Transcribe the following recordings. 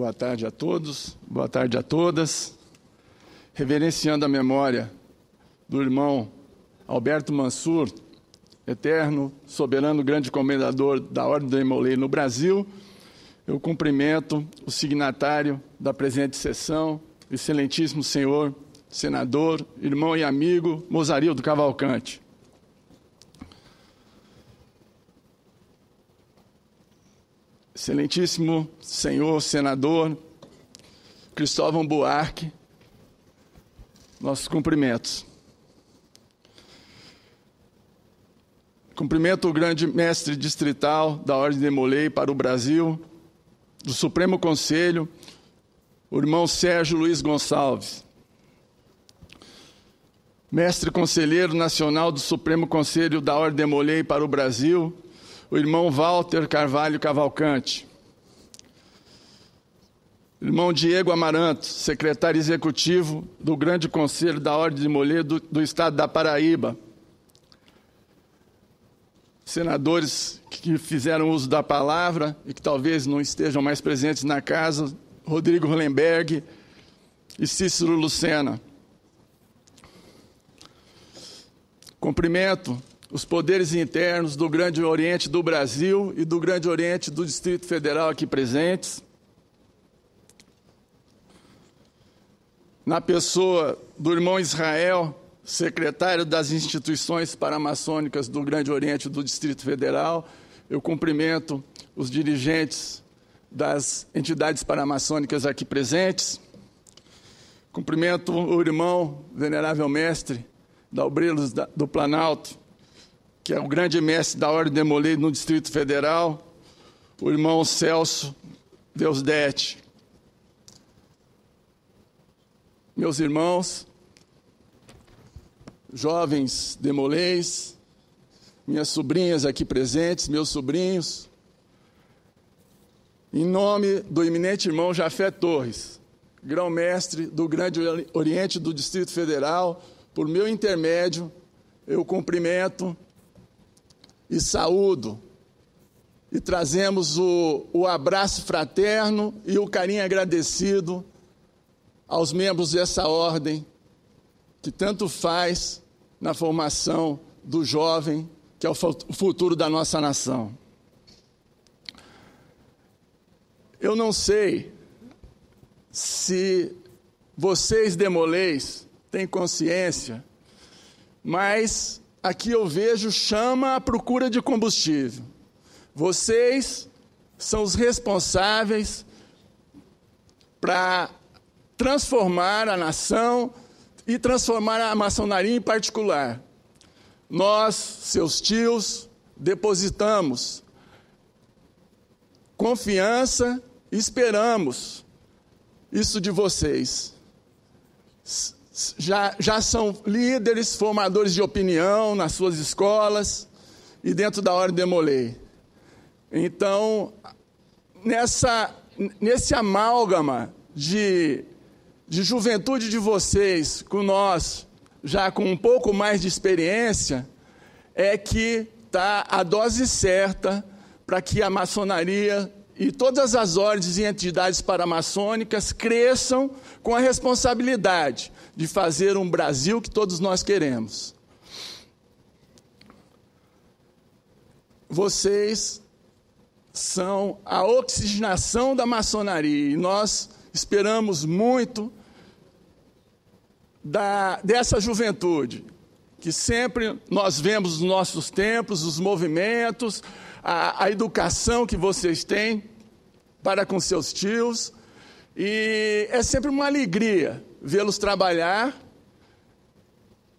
Boa tarde a todos, boa tarde a todas. Reverenciando a memória do irmão Alberto Mansur, eterno, soberano, grande comendador da Ordem do Imolei no Brasil, eu cumprimento o signatário da presente sessão, excelentíssimo senhor senador, irmão e amigo Mozarildo Cavalcante. Excelentíssimo senhor senador Cristóvão Buarque, nossos cumprimentos. Cumprimento o grande mestre distrital da Ordem de Molei para o Brasil, do Supremo Conselho, o irmão Sérgio Luiz Gonçalves. Mestre Conselheiro Nacional do Supremo Conselho da Ordem de Molei para o Brasil, o irmão Walter Carvalho Cavalcante, irmão Diego Amaranto, secretário executivo do Grande Conselho da Ordem de Moledo do Estado da Paraíba, senadores que fizeram uso da palavra e que talvez não estejam mais presentes na casa, Rodrigo Hollenberg e Cícero Lucena. Cumprimento os poderes internos do Grande Oriente do Brasil e do Grande Oriente do Distrito Federal aqui presentes, na pessoa do irmão Israel, secretário das instituições paramaçônicas do Grande Oriente do Distrito Federal, eu cumprimento os dirigentes das entidades paramaçônicas aqui presentes. Cumprimento o irmão, venerável mestre da Obreiros do Planalto, que é o grande mestre da Ordem de no Distrito Federal, o irmão Celso Deusdete. Meus irmãos, jovens demolês, minhas sobrinhas aqui presentes, meus sobrinhos, em nome do eminente irmão Jafé Torres, grão-mestre do Grande Oriente do Distrito Federal, por meu intermédio, eu cumprimento e saúdo e trazemos o, o abraço fraterno e o carinho agradecido aos membros dessa ordem que tanto faz na formação do jovem, que é o futuro da nossa nação. Eu não sei se vocês demolês têm consciência, mas aqui eu vejo chama à procura de combustível. Vocês são os responsáveis para transformar a nação e transformar a maçonaria em particular. Nós, seus tios, depositamos confiança, esperamos isso de vocês já, já são líderes, formadores de opinião nas suas escolas e dentro da ordem demolei. Então, nessa, nesse amálgama de, de juventude de vocês com nós, já com um pouco mais de experiência, é que está a dose certa para que a maçonaria e todas as ordens e entidades paramaçônicas cresçam com a responsabilidade de fazer um Brasil que todos nós queremos. Vocês são a oxigenação da maçonaria e nós esperamos muito da, dessa juventude que sempre nós vemos nos nossos templos, os movimentos, a, a educação que vocês têm para com seus tios. E é sempre uma alegria vê-los trabalhar,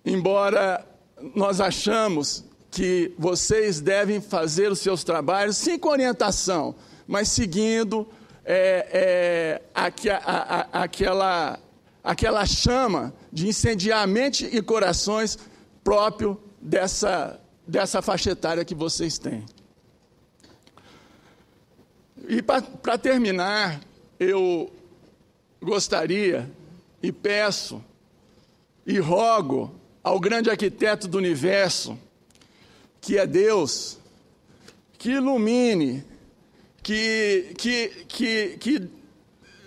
embora nós achamos que vocês devem fazer os seus trabalhos, sim com orientação, mas seguindo é, é, aqu a, a, aquela, aquela chama de incendiar mente e corações próprio dessa, dessa faixa etária que vocês têm. E para terminar, eu gostaria e peço e rogo ao grande arquiteto do universo, que é Deus, que ilumine, que, que, que, que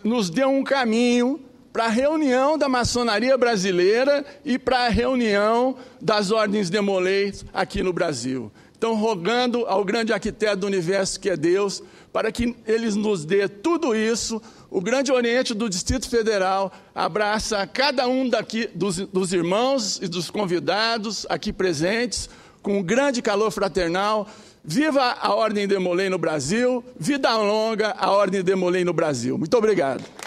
nos dê um caminho para a reunião da maçonaria brasileira e para a reunião das ordens demoleiras aqui no Brasil. Então, rogando ao grande arquiteto do universo, que é Deus, para que eles nos dê tudo isso. O Grande Oriente do Distrito Federal abraça cada um daqui, dos, dos irmãos e dos convidados aqui presentes com um grande calor fraternal. Viva a Ordem Demolei no Brasil, vida longa a Ordem Demolei no Brasil. Muito obrigado.